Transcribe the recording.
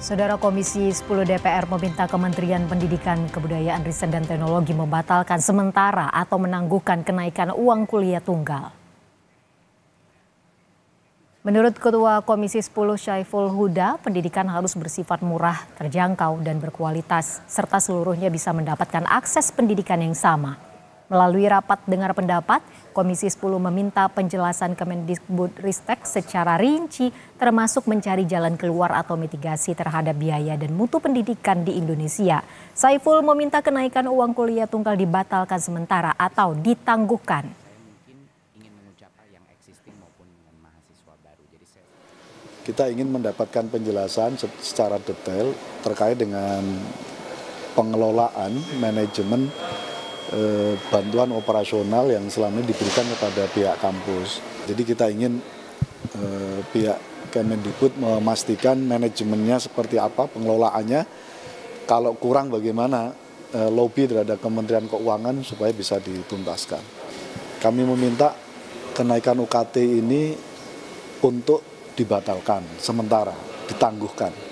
Saudara Komisi 10 DPR meminta Kementerian Pendidikan, Kebudayaan, Riset dan Teknologi membatalkan sementara atau menangguhkan kenaikan uang kuliah tunggal. Menurut Ketua Komisi 10 Syaiful Huda, pendidikan harus bersifat murah, terjangkau, dan berkualitas, serta seluruhnya bisa mendapatkan akses pendidikan yang sama. Melalui rapat dengar pendapat, Komisi 10 meminta penjelasan Kemendikbud Ristek secara rinci termasuk mencari jalan keluar atau mitigasi terhadap biaya dan mutu pendidikan di Indonesia. Saiful meminta kenaikan uang kuliah tunggal dibatalkan sementara atau ditangguhkan. Kita ingin mendapatkan penjelasan secara detail terkait dengan pengelolaan manajemen Eh, bantuan operasional yang selama ini diberikan kepada pihak kampus. Jadi kita ingin pihak eh, pihak Kemendikbud memastikan manajemennya seperti apa, pengelolaannya, kalau kurang bagaimana eh, lobby terhadap Kementerian Keuangan supaya bisa dituntaskan. Kami meminta kenaikan UKT ini untuk dibatalkan sementara, ditangguhkan.